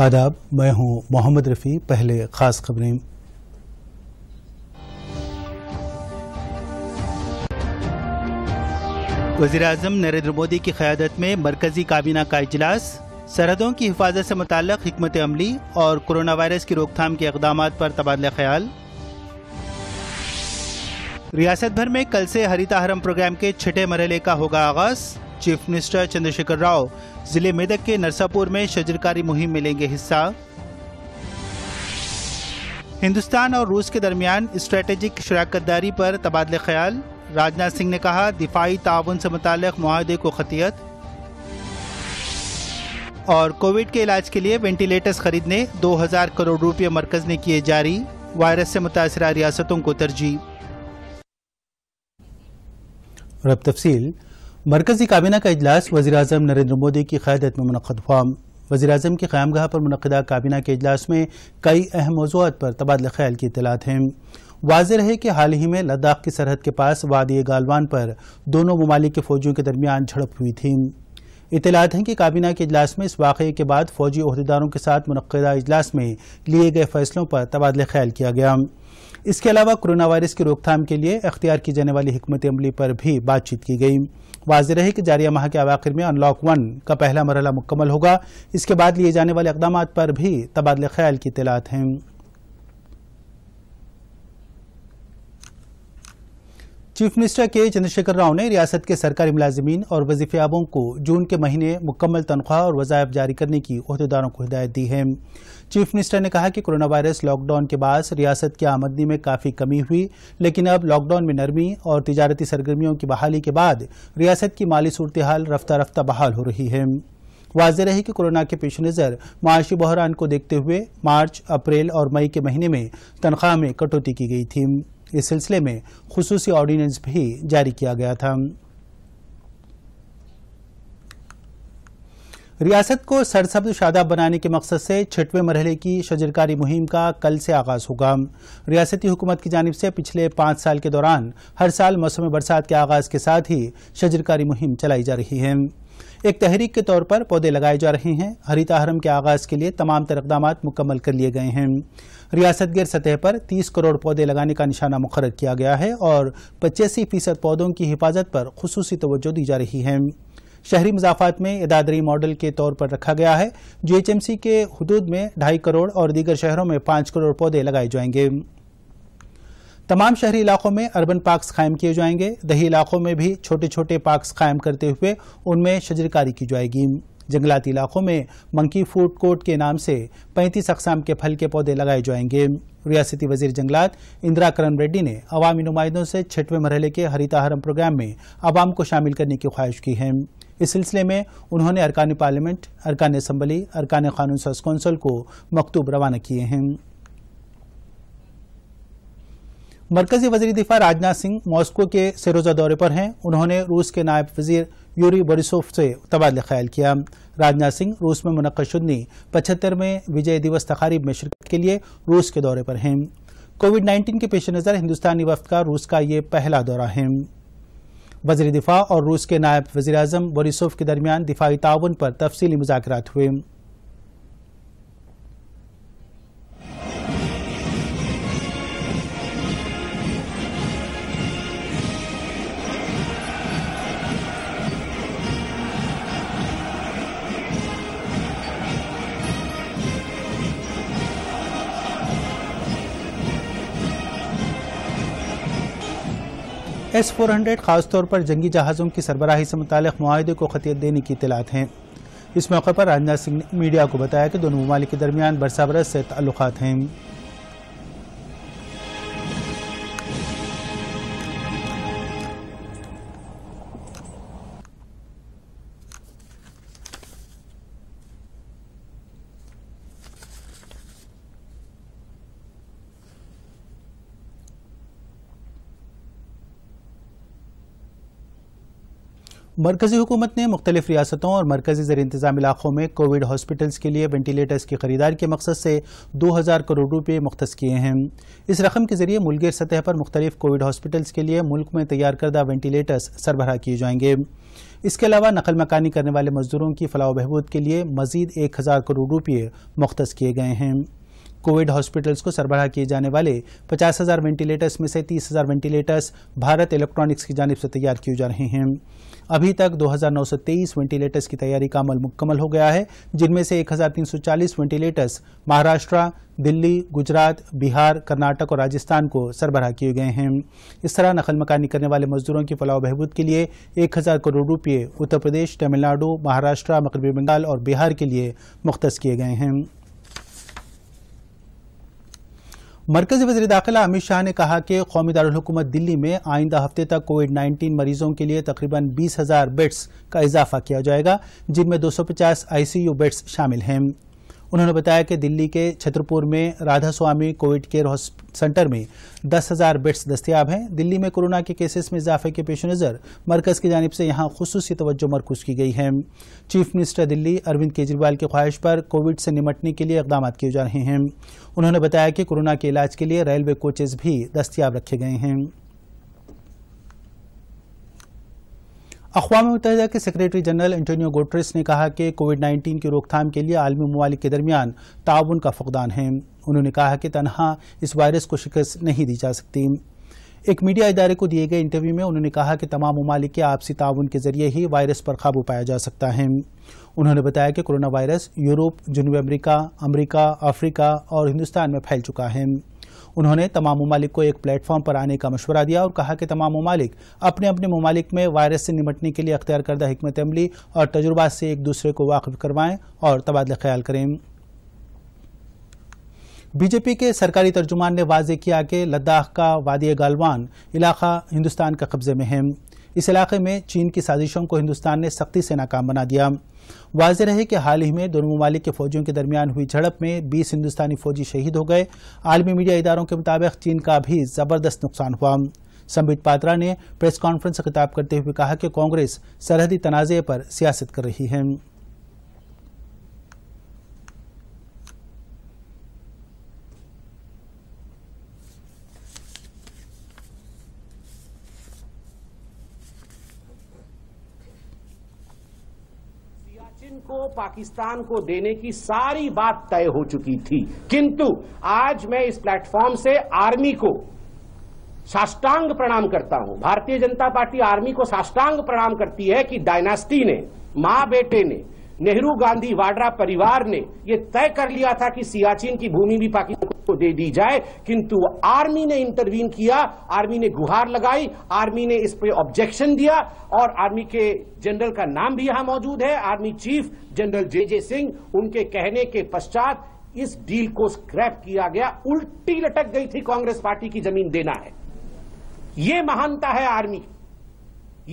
आदाब मैं हूं मोहम्मद रफ़ी पहले ख़ास खबरें वजी अजम नरेंद्र मोदी की क़्यादत में मरकजी काबीना का अजलास सरहदों की हिफाजत से मुतक हमत अमली और कोरोना वायरस की रोकथाम के इकदाम पर तबादला ख्याल रियासत भर में कल से हरिता हरम प्रोग्राम के छठे मरहले का होगा आगाज़ चीफ मिनिस्टर चंद्रशेखर राव जिले मेदक के नरसापुर में शजरकारी मुहिम में लेंगे हिस्सा हिंदुस्तान और रूस के दरमियान स्ट्रैटेजिक शराकतदारी पर तबादले ख्याल राजनाथ सिंह ने कहा दिफाई ताउन से मुतल माहदे को खतियत और कोविड के इलाज के लिए वेंटिलेटर्स खरीदने 2000 करोड़ रुपये मरकज ने किए जारी वायरस से मुतासरा रियासतों को तरजीह और अब तफसील मरकजी काबीना का अजलास वजी अजम नरेंद्र मोदी की क्यादत में मनद हुआ वजी अजम की क़्यामगाह पर मनदा काबीना के अजलास में कई अहम मौजूद पर तबादला ख्याल की इतलात हैं वाज है कि हाल ही में लद्दाख की सरहद के पास वादी गालवान पर दोनों ममालिक के फौजियों के दरमियान झड़प हुई थी इतलात हैं कि काबीना के अजलास में इस वाक़े के बाद फौजी अहदेदारों के साथ मनदा अजलास में लिए गए फैसलों पर तबादला ख्याल किया गया इसके अलावा कोरोना वायरस की रोकथाम के लिए अख्तियार की जाने वाली हमत अमली पर भी बातचीत की गई वाजह रहे कि जारिया माह के अवाखिर में अनलॉक वन का पहला मरला मुकम्मल होगा इसके बाद लिए जाने वाले इकदाम पर भी तबादले ख्याल की तलात हैं चीफ मिनिस्टर के चंद्रशेखर राव ने रियासत के सरकारी मुलाजमीन और वजीफियाबों को जून के महीने मुकम्मल तनख्वाह और वजायब जारी करने की अहदेदारों को हिदायत दी है चीफ मिनिस्टर ने कहा कि कोरोना वायरस लॉकडाउन के बाद रियासत की आमदनी में काफ़ी कमी हुई लेकिन अब लॉकडाउन में नरमी और तजारती सरगर्मियों की बहाली के बाद रियासत की माली सूरत हाल रफ्ता रफ्ता बहाल हो रही है वाजह रहे कि कोरोना के पेश नज़र माशी बहरान को देखते हुए मार्च अप्रैल और मई के महीने में तनख्वाह में कटौती की गई थी इस सिलसिले में खसूसी ऑर्डीनेंस भी जारी किया गया था रियासत को सरसब्ज शादा बनाने के मकसद से छठवें मरहले की शजरकारी मुहिम का कल से आगाज होगा रियासती हुकूमत की जानब से पिछले पाँच साल के दौरान हर साल मौसम बरसात के आगाज के साथ ही शजरकारी मुहिम चलाई जा रही है एक तहरीक के तौर पर पौधे लगाए जा रहे हैं हरिता हरम के आगाज के लिए तमाम तर इकदाम मुकम्मल कर लिए गए हैं रियासत गिर सतह पर 30 करोड़ पौधे लगाने का निशाना मुखर किया गया है और पचासी फीसद पौधों की हिफाजत पर खसूसी तोज्जो दी जा रही है शहरी मजाफात में इदादरी मॉडल के तौर पर रखा गया है जो एचएमसी के हदूद में ढाई करोड़ और दीगर शहरों में पाँच करोड़ पौधे लगाए जाएंगे तमाम शहरी इलाकों में अर्बन पार्क्स कायम किए जाएंगे दही इलाकों में भी छोटे छोटे पार्क्स कायम करते हुए उनमें शजरकारी की जाएगी जंगलाती इलाकों में मंकी फूड कोर्ट के नाम से 35 अकसाम के फल के पौधे लगाए जाएंगे रियासती वजीर जंगलात इंदिरा करण रेड्डी ने अवामी नुमाइंदों से छठवें मरहले के हरिताहरम प्रोग्राम में आवाम को शामिल करने की ख्वाहिश की है इस सिलसिले में उन्होंने अरकान पार्लियामेंट अरकान असम्बली अरकान कानून सर्च कौंसिल को मकतूब रवाना किए हैं मरकजी वजी दिफा राजनाथ सिंह मॉस्को के सरोजा दौरे पर हैं उन्होंने रूस के नायब वजीर यूरी बोरिसोफ से तबादला ख्याल किया राजनाथ सिंह रूस में मुनदशुदनी पचहत्तरवें विजय दिवस तकारीब में शिरकत के लिए रूस के दौरे पर हैं कोविड 19 के पेश नज़र हिंदुस्तानी वफद का रूस का ये पहला दौरा है वजी दिफा और रूस के नायब वजी अजम बोरिसोव के दरमियान दिफाई ताउन पर तफसली मुजाक हुए एस फोर हंड्रेड खासतौर पर जंगी जहाज़ों की सरबराही से मुतल माहे को खतियत देने की इतलात हैं इस मौके पर राजनाथ सिंह ने मीडिया को बताया कि दोनों ममालिक के दरमियान बरसा बरस से तल्लत हैं मरकजी हुकूमत ने मुख्तलिफ रियासतों और मरकजी जर इंतजाम इलाकों में कोविड हॉस्पिटल्स के लिए वेंटिलेटर्स की खरीदारी के मकसद से दो हज़ार करोड़ रुपये मुख्त किए हैं इस रकम के जरिए मुल्क सतह पर मुख्तलिफ कोविड हॉस्पिटल्स के लिए मुल्क में तैयार करदा वेंटिलेटर्स सरबराह किए जाएंगे इसके अलावा नकल मकानी करने वाले मजदूरों की फलाह बहबूद के लिए मजीद एक हज़ार करोड़ रुपये मुख्त किए गए हैं कोविड हॉस्पिटल्स को सरबराह किए जाने वाले पचास हजार वेंटिलेटर्स में से तीस हजार वेंटिलेटर्स भारत इलेक्ट्रॉनिक्स की जानब से तैयार किए जा रहे हैं अभी तक 2,923 वेंटिलेटर्स की तैयारी का अमल मुकम्मल हो गया है जिनमें से 1,340 वेंटिलेटर्स महाराष्ट्र दिल्ली गुजरात बिहार कर्नाटक और राजस्थान को सरबराह किए गए हैं इस तरह नकल मकानी करने वाले मजदूरों की फलाह बहबूद के लिए एक हज़ार करोड़ रुपये उत्तर प्रदेश तमिलनाडु महाराष्ट्र मकरबी बंगाल और बिहार के लिए मुख्त किए गए हैं मरकजी वजी दाखिला अमित शाह ने कहा कि कौमी दारकूमत दिल्ली में आइंदा हफ्ते तक कोविड नाइन्टीन मरीजों के लिए तकरीबन बीस हज़ार बेड्स का इजाफा किया जाएगा जिनमें दो सौ पचास आई सी यू बेड्स शामिल हैं उन्होंने बताया कि दिल्ली के छतरपुर में Radha Soami covid care centre में दस हज़ार बेड्स दस्तियाब हैं दिल्ली में कोरोना के केसेस में इजाफे के पेश नज़र मरकज़ की जानब से यहाँ खसूस तवज्जो मरकूज की गई है चीफ मिनिस्टर दिल्ली अरविंद केजरीवाल की ख्वाहिश पर कोविड से निमटने के लिए इकदाम किए जा रहे हैं उन्होंने बताया कि कोरोना के इलाज के लिए रेलवे कोचेज भी दस्तियाब रखे गए हैं अकवा मुतहदा के सेक्रेटरी जनरल एंटोनियो गोटरेस ने कहा कि कोविड 19 की रोकथाम के लिए आलमी ममालिक के दरमियान ताउन का फकदान है उन्होंने कहा कि तनहा इस वायरस को शिकस्त नहीं दी जा सकती एक मीडिया इदारे को दिए गए इंटरव्यू में उन्होंने कहा कि तमाम ममालिक के आपसी ताउन के जरिए ही वायरस पर काबू पाया जा सकता है उन्होंने बताया कि कोरोना वायरस यूरोप जनूबी अमरीका अमरीका अफ्रीका और हिंदुस्तान में फैल चुका है उन्होंने तमाम ममालिक को एक प्लेटफॉर्म पर आने का मशवरा दिया और कहा कि तमाम ममालिक अपने अपने ममालिक में वायरस से निपटने के लिए अख्तियार करदा हमत अमली और तजुर्बा से एक दूसरे को वाकफ करवाएं और तबादला ख्याल करें बीजेपी के सरकारी तर्जुमान ने वाजे किया कि लद्दाख का वादी गालवान इलाका हिंदुस्तान के कब्जे में है इस इलाके में चीन की साजिशों को हिंदुस्तान ने सख्ती से नाकाम बना दिया वाज रहे कि हाल ही में दोनों ममालिक के फौजियों के दरमियान हुई झड़प में 20 हिंदुस्तानी फौजी शहीद हो गए आलमी मीडिया इदारों के मुताबिक चीन का भी जबरदस्त नुकसान हुआ संबित पात्रा ने प्रेस कॉन्फ्रेंस से खिताब करते हुए कहा कि कांग्रेस सरहदी तनाज़े पर सियासत कर रही है पाकिस्तान को देने की सारी बात तय हो चुकी थी किंतु आज मैं इस प्लेटफॉर्म से आर्मी को साष्टांग प्रणाम करता हूं भारतीय जनता पार्टी आर्मी को साष्टांग प्रणाम करती है कि डायनास्टी ने मां बेटे ने नेहरू गांधी वाड्रा परिवार ने यह तय कर लिया था कि सियाचिन की भूमि भी पाकिस्तान को दे दी जाए किंतु आर्मी ने इंटरवीन किया आर्मी ने गुहार लगाई आर्मी ने इस पे ऑब्जेक्शन दिया और आर्मी के जनरल का नाम भी यहां मौजूद है army chief general J J Singh उनके कहने के पश्चात इस डील को स्क्रैप किया गया उल्टी लटक गई थी कांग्रेस पार्टी की जमीन देना है यह महानता है आर्मी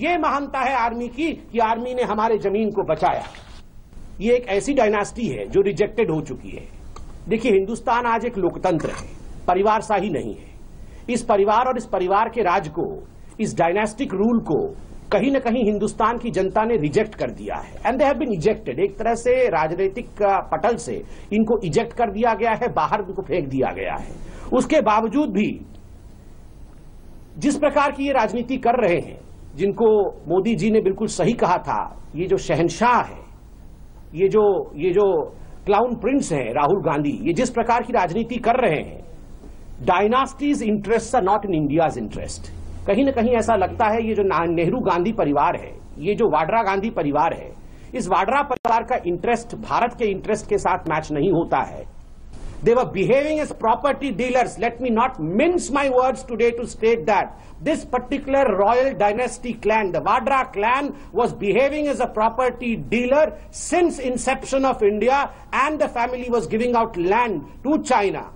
यह महानता है आर्मी की कि आर्मी ने हमारे जमीन को बचाया ये एक ऐसी डायनास्टी है जो रिजेक्टेड हो चुकी है देखिए हिंदुस्तान आज एक लोकतंत्र है परिवार शाही नहीं है इस परिवार और इस परिवार के राज को इस डायनेस्टिक रूल को कहीं ना कहीं हिंदुस्तान की जनता ने रिजेक्ट कर दिया है and they have been ejected एक तरह से राजनीतिक पटल से इनको इजेक्ट कर दिया गया है बाहर इनको फेंक दिया गया है उसके बावजूद भी जिस प्रकार की ये राजनीति कर रहे हैं जिनको मोदी जी ने बिल्कुल सही कहा था ये जो शहनशाह है ये जो ये जो क्लाउन प्रिंस हैं राहुल गांधी ये जिस प्रकार की राजनीति कर रहे हैं dynasties interest are not in India's interest कहीं ना कहीं ऐसा लगता है ये जो नेहरू गांधी परिवार है ये जो वाड्रा गांधी परिवार है इस वाड्रा परिवार का इंटरेस्ट भारत के इंटरेस्ट के साथ मैच नहीं होता है They were behaving as property dealers. Let me not mince my words today to state that. This particular royal dynasty clan, the Vadra clan, was behaving as a property dealer since inception of India and the family was giving out land to China.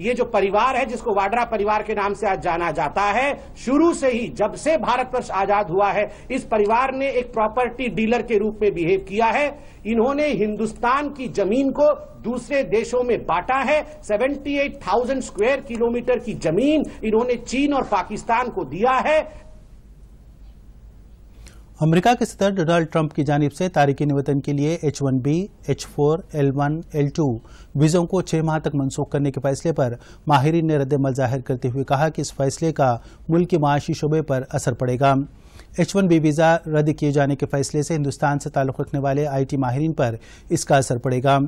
ये जो परिवार है जिसको वाड्रा परिवार के नाम से आज जाना जाता है शुरू से ही जब से भारतवर्ष आजाद हुआ है इस परिवार ने एक प्रॉपर्टी डीलर के रूप में बिहेव किया है इन्होंने हिंदुस्तान की जमीन को दूसरे देशों में बांटा है 78,000 स्क्वायर किलोमीटर की जमीन इन्होंने चीन और पाकिस्तान को दिया है अमेरिका के सदर डोनाल्ड ट्रंप की जानब से तारीखी निवेदन के लिए H one B H four L one L two वीज़ों को छह माह तक मनसूख करने के फैसले पर माहरीन ने रद्दमल जाहिर करते हुए कहा कि इस फैसले का मुल्क के माशी शोबे पर असर पड़ेगा एच वन बी वीज़ा रद्द किए जाने के फैसले से हिंदुस्तान से ताल्लुक़ रखने वाले आई टी माहरीन पर इसका असर पड़ेगा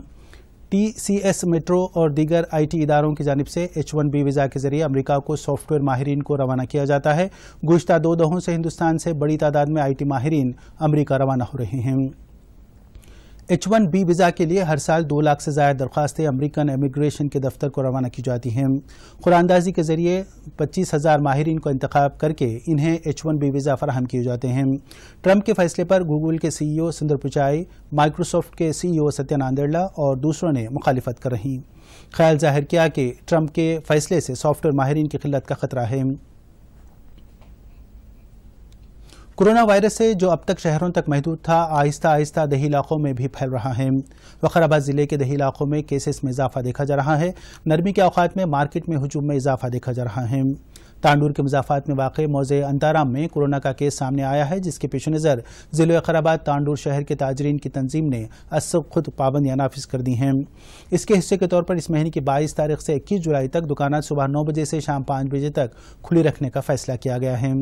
टीसीएस मेट्रो और दीगर आईटी इदारों की जानब से एच वन बी वीज़ा के जरिए अमरीका को सॉफ्टवेयर माहरीन को रवाना किया जाता है गुजशत दो दहों से हिंदुस्तान से बड़ी तादाद में आईटी माहरीन अमरीका रवाना हो रहे हैं एच वन बी वीज़ा के लिए हर साल दो लाख से ज़्यादा दरख्वास्तें अमरीकन इमिग्रेशन के दफ्तर को रवाना की जाती हैं कुरानंदाजी के ज़रिए पच्चीस हज़ार माहरीन को इंतखब करके इन्हें एच वन बी वीज़ा फराहम किए जाते हैं ट्रंप के फैसले पर गूगल के सी ई ओ सुंदर पिचाई माइक्रोसॉफ्ट के सी ई e ओ सत्यानंद बिरला और दूसरों ने मुखालफत कर रही ख्याल जाहिर किया कि ट्रंप के फैसले से सॉफ्टवेयर माहरीन की किल्लत का खतरा है कोरोना वायरस से जो अब तक शहरों तक महदूद था आहिस्ता आहिस्ता दही इलाकों में भी फैल रहा है वखराबाद ज़िले के दही इलाकों में केसेस में इजाफा देखा जा रहा है नरमी के अवकात में मार्केट में हजूम में इजाफा देखा जा रहा है तांडूर के मजाफात में वाक़ मौजे अंताराम में कोरोना का केस सामने आया है जिसके पेश नज़र ज़िले अखराबाद तांडूर शहर के ताजरीन की तंजीम ने असब खुद पाबंदियाँ नाफिज कर दी हैं इसके हिस्से के तौर पर इस महीने की बाईस तारीख से इक्कीस जुलाई तक दुकाना सुबह नौ बजे से शाम पाँच बजे तक खुली रखने का फैसला किया गया है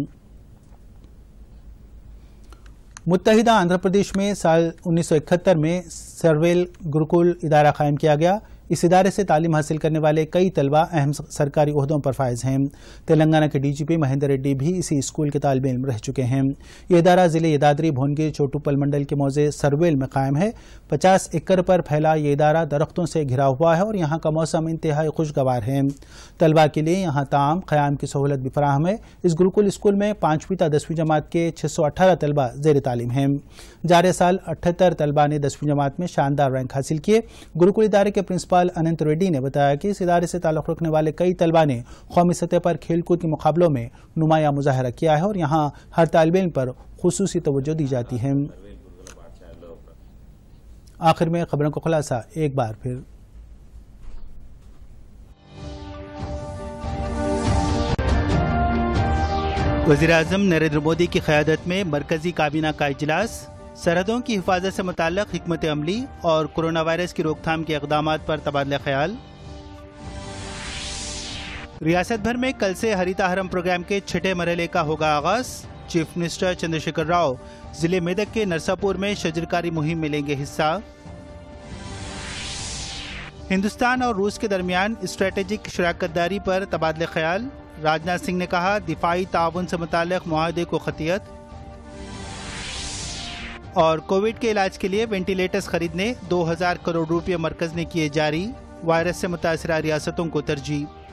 मुतहदा आंध्र प्रदेश में साल 1971 में सर्वेल गुरुकुल इदारा कायम किया गया इस इदारे से तालीम हासिल करने वाले कई तलबा अहम सरकारी अहदों पर फायज हैं तेलंगाना के डीजीपी महेंद्र रेड्डी भी इसी स्कूल के तालब इम रह चुके हैं ये इदारा जिले यदादरी भोनगिर चोटूपल मंडल के मौजे सरवेल में कायम है पचास एकड़ पर फैला ये इदारा दरख्तों से घिरा हुआ है और यहाँ का मौसम इंतहाई खुशगवार है तलबा के लिए यहाँ ताम क्याम की सहूलत भी फराहम है इस गुरुकुल स्कूल में पाँचवीं तथा दसवीं जमात के छः सौ अठारह तलबा जेर तालीम हैं जारे साल अठहत्तर तलबा ने दसवीं जमात में शानदार रैंक हासिल किए गुरुकुल इदारे के प्रिंसिपल लोकपाल अनंत रेड्डी ने बताया कि इस इदारे से ताल्लुक़ रखने वाले कई तलबा ने कौमी सतह पर खेलकूद के मुकाबलों में नुमाया मुजाहरा किया है और यहाँ हर तालब इन पर खसूस तोज्जो दी जाती है आखिर में खबरों का खुलासा एक बार फिर वजीर अजम नरेंद्र मोदी की क्यादत में मरकजी काबीना का अजलास सरहदों की हिफाजत से मुतक हमत अमली और कोरोना वायरस की रोकथाम के इकदाम पर तबादला ख्याल रियासत भर में कल से हरिता हरम प्रोग्राम के छठे मरहले का होगा आगाज चीफ मिनिस्टर चंद्रशेखर राव जिले मेदक के नरसापुर में शजरकारी मुहिम में लेंगे हिस्सा हिंदुस्तान और रूस के दरमियान स्ट्रेटेजिक शराकत दारी पर तबादले ख्याल राजनाथ सिंह ने कहा दिफाई ताउन से मुतक माहदे को खतियत और कोविड के इलाज के लिए वेंटिलेटर्स खरीदने 2000 करोड़ रुपये मरकज ने किए जारी वायरस से मुतासर रियासतों को तरजीह